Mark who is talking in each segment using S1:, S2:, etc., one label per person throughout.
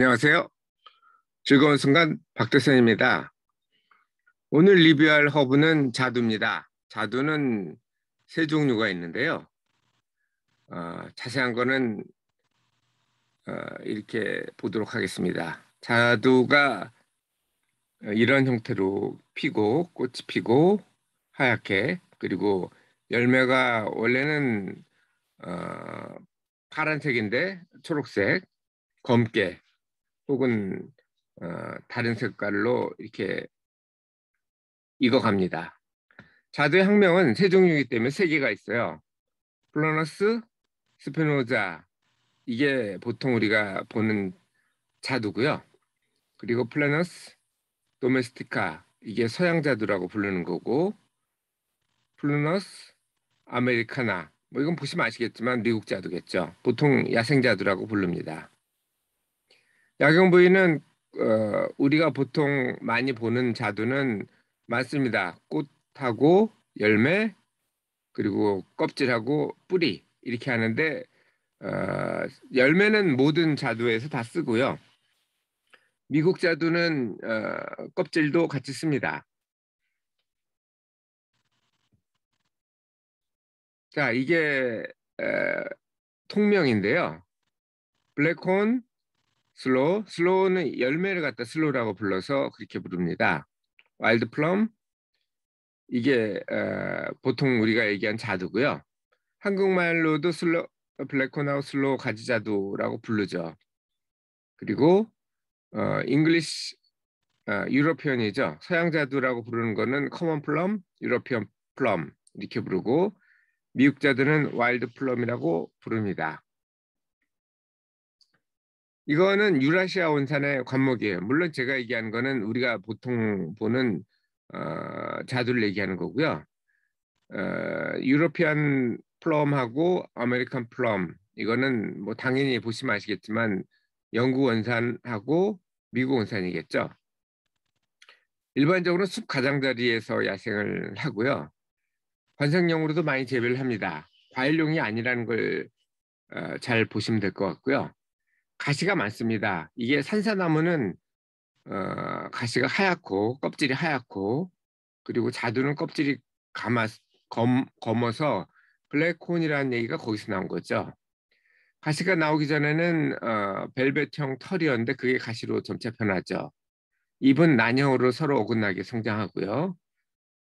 S1: 안녕하세요. 즐거운 순간 박대선입니다. 오늘 리뷰할 허브는 자두입니다. 자두는 세 종류가 있는데요. 어, 자세한 거는 어, 이렇게 보도록 하겠습니다. 자두가 이런 형태로 피고 꽃이 피고 하얗게 그리고 열매가 원래는 어, 파란색인데 초록색 검게 혹은 어, 다른 색깔로 이렇게 익어갑니다. 자두의 학명은 세 종류이기 때문에 세 개가 있어요. 플로너스, 스페노자 이게 보통 우리가 보는 자두고요. 그리고 플레너스, 도메스티카 이게 서양 자두라고 부르는 거고 플루너스, 아메리카나 뭐 이건 보시면 아시겠지만 미국 자두겠죠. 보통 야생 자두라고 부릅니다. 야경 부인은 어, 우리가 보통 많이 보는 자두는 맞습니다. 꽃하고 열매 그리고 껍질하고 뿌리 이렇게 하는데 어, 열매는 모든 자두에서 다 쓰고요. 미국 자두는 어, 껍질도 같이 씁니다. 자 이게 에, 통명인데요. 블랙혼, 슬로우, 슬로우는 열매를 갖다 슬로우라고 불러서 그렇게 부릅니다. 와일드 플럼 이게 어, 보통 우리가 얘기한 자두고요. 한국말로도 슬로 블랙코나우 슬로우 가지자두라고 부르죠. 그리고 어, 잉글리시 유로피언이죠. 어, 서양 자두라고 부르는 거는 커먼 플럼, 유로피언 플럼 이렇게 부르고 미국 자두는 와일드 플럼이라고 부릅니다. 이거는 유라시아 원산의 관목이에요. 물론 제가 얘기한 거는 우리가 보통 보는 어, 자두를 얘기하는 거고요. 어, 유로피안 플럼하고 아메리칸 플럼 이거는 뭐 당연히 보시면 아시겠지만 영국 원산하고 미국 원산이겠죠. 일반적으로 숲 가장자리에서 야생을 하고요. 관상용으로도 많이 재배를 합니다. 과일용이 아니라는 걸잘 어, 보시면 될 것 같고요. 가시가 많습니다. 이게 산사나무는 어, 가시가 하얗고 껍질이 하얗고 그리고 자두는 껍질이 감아, 검, 검어서 블랙콘이라는 얘기가 거기서 나온 거죠. 가시가 나오기 전에는 어, 벨벳형 털이었는데 그게 가시로 점차 변하죠. 입은 난형으로 서로 어긋나게 성장하고요.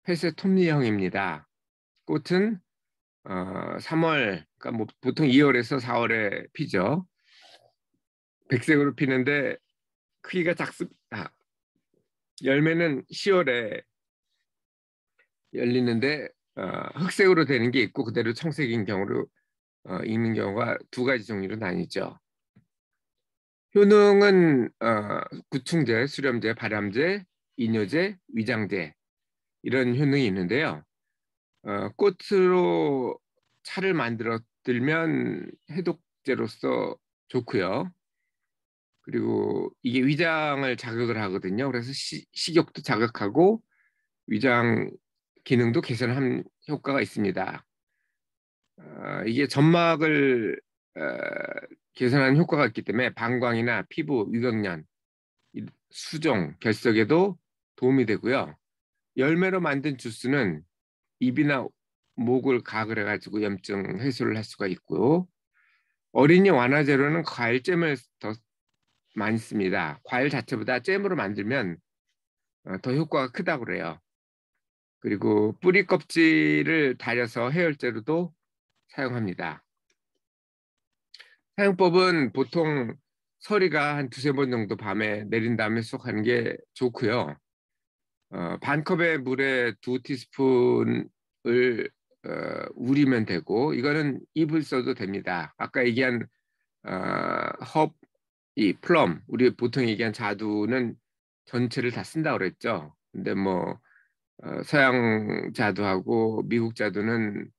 S1: 폐쇄 톱니형입니다. 꽃은 어, 3월, 그러니까 뭐 보통 2월에서 4월에 피죠. 백색으로 피는데 크기가 작습니다. 아, 열매는 10월에 열리는데 어, 흑색으로 되는 게 있고 그대로 청색인 경우로 익는 어, 경우가 두 가지 종류로 나뉘죠. 효능은 어, 구충제, 수렴제, 발암제, 이뇨제, 위장제 이런 효능이 있는데요. 꽃으로 차를 만들어 들면 해독제로서 좋고요. 그리고 이게 위장을 자극을 하거든요. 그래서 시, 식욕도 자극하고 위장 기능도 개선한 효과가 있습니다. 어, 이게 점막을 어, 개선하는 효과가 있기 때문에 방광이나 피부, 위경련 수종, 결석에도 도움이 되고요. 열매로 만든 주스는 입이나 목을 가글해 가지고 염증 해소를 할 수가 있고 어린이 완화제로는 과일잼을 더 많습니다. 과일 자체보다 잼으로 만들면 어, 더 효과가 크다고 그래요. 그리고 뿌리 껍질을 달여서 해열제로도 사용합니다. 사용법은 보통 서리가 한 두세 번 정도 밤에 내린 다음에 쏙하는게 좋고요. 어, 반 컵의 물에 두 티스푼을 어, 우리면 되고 이거는 입을 써도 됩니다. 아까 얘기한 어, 헙이 플럼 우리 보통 얘기한 자두는 전체를 다 쓴다 그랬죠. 근데 뭐 어, 서양 자두하고 미국 자두는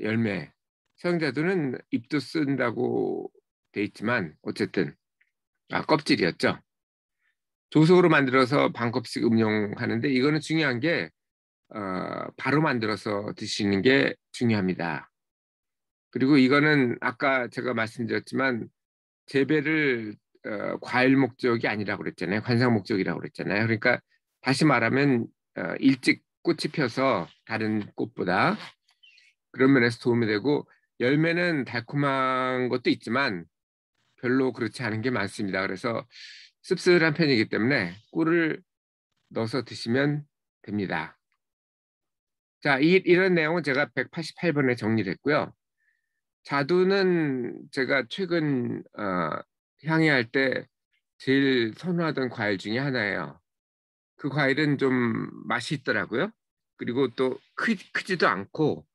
S1: 열매, 서양 자두는 잎도 쓴다고 돼 있지만 어쨌든 아 껍질이었죠. 조속으로 만들어서 반 컵씩 음용하는데 이거는 중요한 게 어, 바로 만들어서 드시는 게 중요합니다. 그리고 이거는 아까 제가 말씀드렸지만 재배를 어, 과일 목적이 아니라고 그랬잖아요. 관상 목적이라고 그랬잖아요. 그러니까 다시 말하면 어, 일찍 꽃이 펴서 다른 꽃보다 그런 면에서 도움이 되고 열매는 달콤한 것도 있지만 별로 그렇지 않은 게 많습니다. 그래서 씁쓸한 편이기 때문에 꿀을 넣어서 드시면 됩니다. 자, 이, 런 내용은 제가 188번에 정리를 했고요. 자두는 제가 최근 어, 향해할 때 제일 선호하던 과일 중에 하나예요. 그 과일은 좀 맛이 있더라고요. 그리고 또 크, 크지도 않고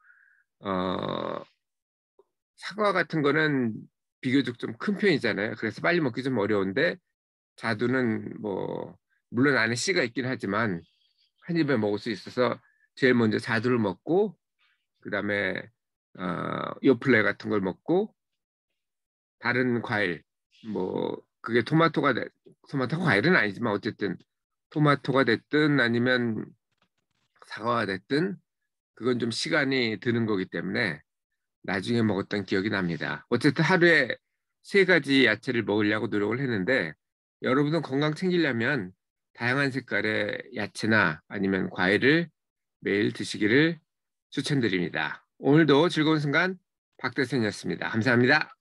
S1: 어, 사과 같은 거는 비교적 좀 큰 편이잖아요. 그래서 빨리 먹기 좀 어려운데 자두는 뭐 물론 안에 씨가 있긴 하지만 한 입에 먹을 수 있어서 제일 먼저 자두를 먹고 그다음에 어, 요플레 같은 걸 먹고 다른 과일 뭐 그게 토마토가 되, 토마토 과일은 아니지만 어쨌든 토마토가 됐든 아니면 사과가 됐든 그건 좀 시간이 드는 거기 때문에 나중에 먹었던 기억이 납니다. 어쨌든 하루에 세 가지 야채를 먹으려고 노력을 했는데 여러분은 건강 챙기려면 다양한 색깔의 야채나 아니면 과일을 매일 드시기를 추천드립니다. 오늘도 즐거운 순간 박대선이었습니다. 감사합니다.